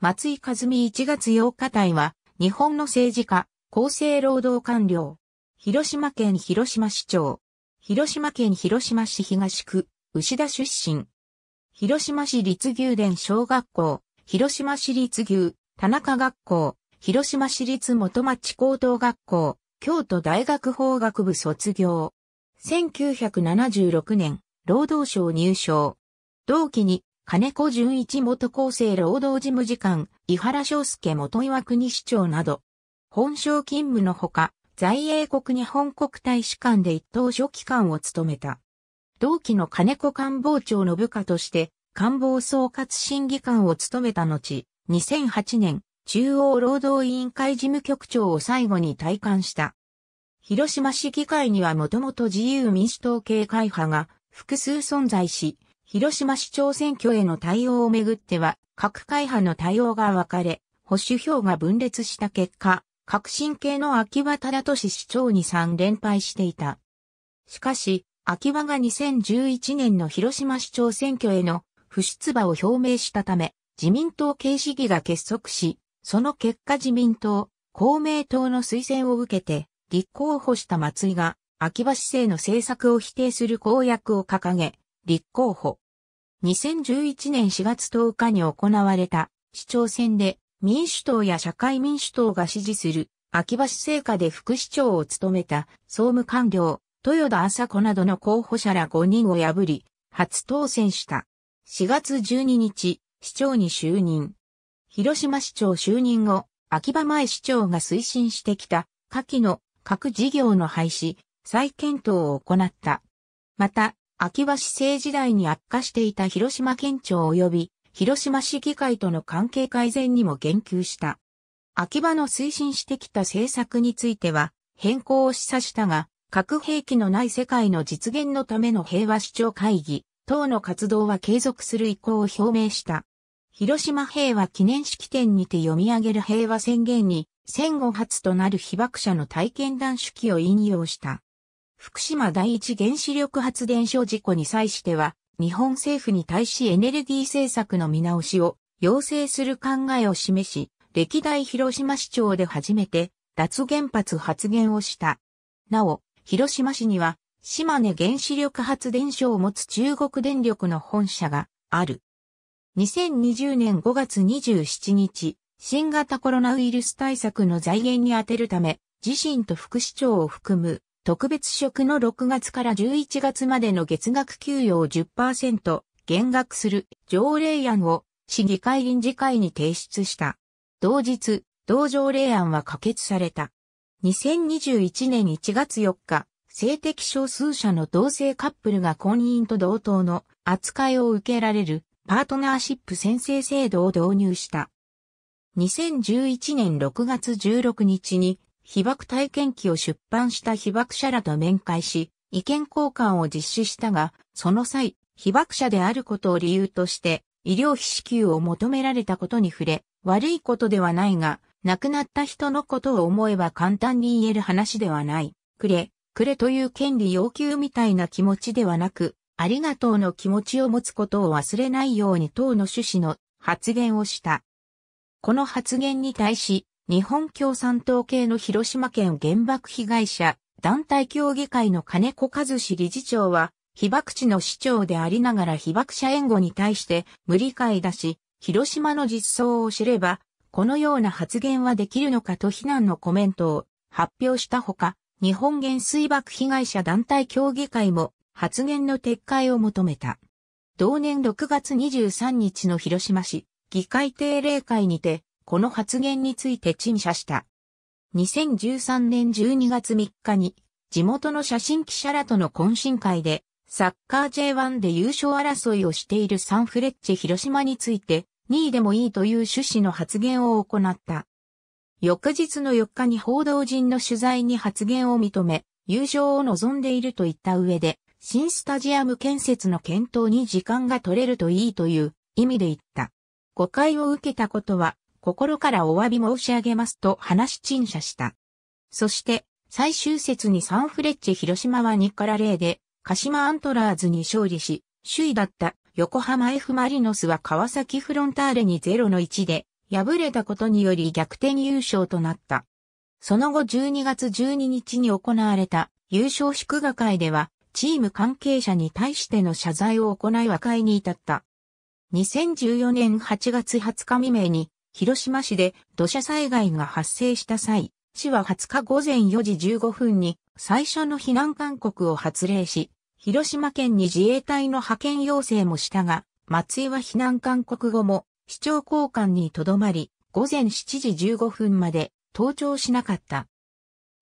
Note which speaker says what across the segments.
Speaker 1: 松井和美1月8日隊は、日本の政治家、厚生労働官僚、広島県広島市長、広島県広島市東区、牛田出身、広島市立牛伝小学校、広島市立牛、田中学校、広島市立元町高等学校、京都大学法学部卒業。1976年、労働省入省。同期に金子淳一元厚生労働事務次官、井原章介元岩国市長など、本省勤務のほか、在英国日本国大使館で一等書記官を務めた。同期の金子官房長の部下として、官房総括審議官を務めた後、2008年、中央労働委員会事務局長を最後に退官した。広島市議会にはもともと自由民主党系会派が複数存在し、広島市長選挙への対応をめぐっては、各会派の対応が分かれ、保守票が分裂した結果、革新系の秋葉忠俊市長に3連敗していた。しかし、秋葉が2011年の広島市長選挙への不出馬を表明したため、自民党系市議が結束し、その結果自民党、公明党の推薦を受けて、立候補した松井が、秋葉市政の政策を否定する公約を掲げ、立候補。2011年4月10日に行われた市長選で民主党や社会民主党が支持する秋葉市政下で副市長を務めた総務官僚、豊田麻子などの候補者ら5人を破り、初当選した。4月12日、市長に就任。広島市長就任後、秋葉前市長が推進してきた、下記の各事業の廃止、再検討を行った。また、秋葉市政時代に悪化していた広島県庁及び広島市議会との関係改善にも言及した。秋葉の推進してきた政策については変更を示唆したが、核兵器のない世界の実現のための平和主張会議等の活動は継続する意向を表明した。広島平和記念式典にて読み上げる平和宣言に戦後初となる被爆者の体験談手記を引用した。福島第一原子力発電所事故に際しては、日本政府に対しエネルギー政策の見直しを要請する考えを示し、歴代広島市長で初めて脱原発発言をした。なお、広島市には島根原子力発電所を持つ中国電力の本社がある。2020年5月27日、新型コロナウイルス対策の財源に充てるため、自身と副市長を含む特別職の6月から11月までの月額給与を10%減額する条例案を市議会臨時会に提出した。同日、同条例案は可決された。2021年1月4日、性的少数者の同性カップルが婚姻と同等の扱いを受けられるパートナーシップ宣誓制度を導入した。2011年6月16日に被爆体験記を出版した被爆者らと面会し、意見交換を実施したが、その際、被爆者であることを理由として、医療費支給を求められたことに触れ、悪いことではないが、亡くなった人のことを思えば簡単に言える話ではない。くれ、くれという権利要求みたいな気持ちではなく、ありがとうの気持ちを持つことを忘れないように党の趣旨の発言をした。この発言に対し、日本共産党系の広島県原爆被害者団体協議会の金子和志理事長は、被爆地の市長でありながら被爆者援護に対して無理解だし、広島の実相を知れば、このような発言はできるのかと非難のコメントを発表したほか、日本原水爆被害者団体協議会も発言の撤回を求めた。同年6月23日の広島市議会定例会にて、この発言について陳謝した。2013年12月3日に、地元の写真記者らとの懇親会で、サッカー J1 で優勝争いをしているサンフレッチェ広島について、2位でもいいという趣旨の発言を行った。翌日の4日に報道陣の取材に発言を認め、優勝を望んでいると言った上で、新スタジアム建設の検討に時間が取れるといいという意味で言った。誤解を受けたことは心からお詫び申し上げますと話陳謝した。そして、最終節にサンフレッチェ広島は2から0で、鹿島アントラーズに勝利し、首位だった横浜 F マリノスは川崎フロンターレに0の1で、敗れたことにより逆転優勝となった。その後12月12日に行われた優勝祝賀会では、チーム関係者に対しての謝罪を行い和解に至った。2014年8月20日未明に、広島市で土砂災害が発生した際、市は20日午前4時15分に最初の避難勧告を発令し、広島県に自衛隊の派遣要請もしたが、松井は避難勧告後も市長交換にとどまり、午前7時15分まで登庁しなかった。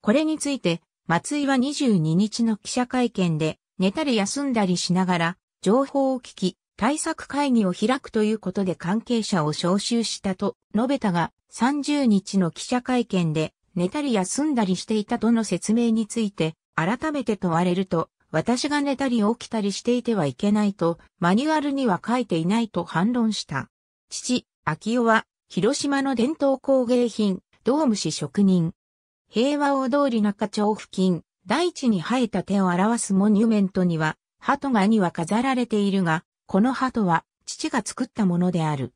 Speaker 1: これについて、松井は22日の記者会見で、寝たり休んだりしながら、情報を聞き、対策会議を開くということで関係者を招集したと述べたが、30日の記者会見で、寝たり休んだりしていたとの説明について、改めて問われると、私が寝たり起きたりしていてはいけないと、マニュアルには書いていないと反論した。父、秋夫は、広島の伝統工芸品、ドーム市職人。平和大通り中町付近、大地に生えた手を表すモニュメントには、鳩がには飾られているが、この鳩は父が作ったものである。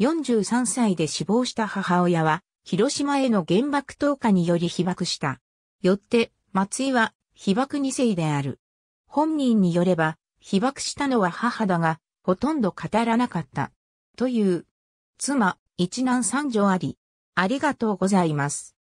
Speaker 1: 43歳で死亡した母親は、広島への原爆投下により被爆した。よって、松井は被爆二世である。本人によれば、被爆したのは母だが、ほとんど語らなかった。という。妻、一男三女あり。ありがとうございます。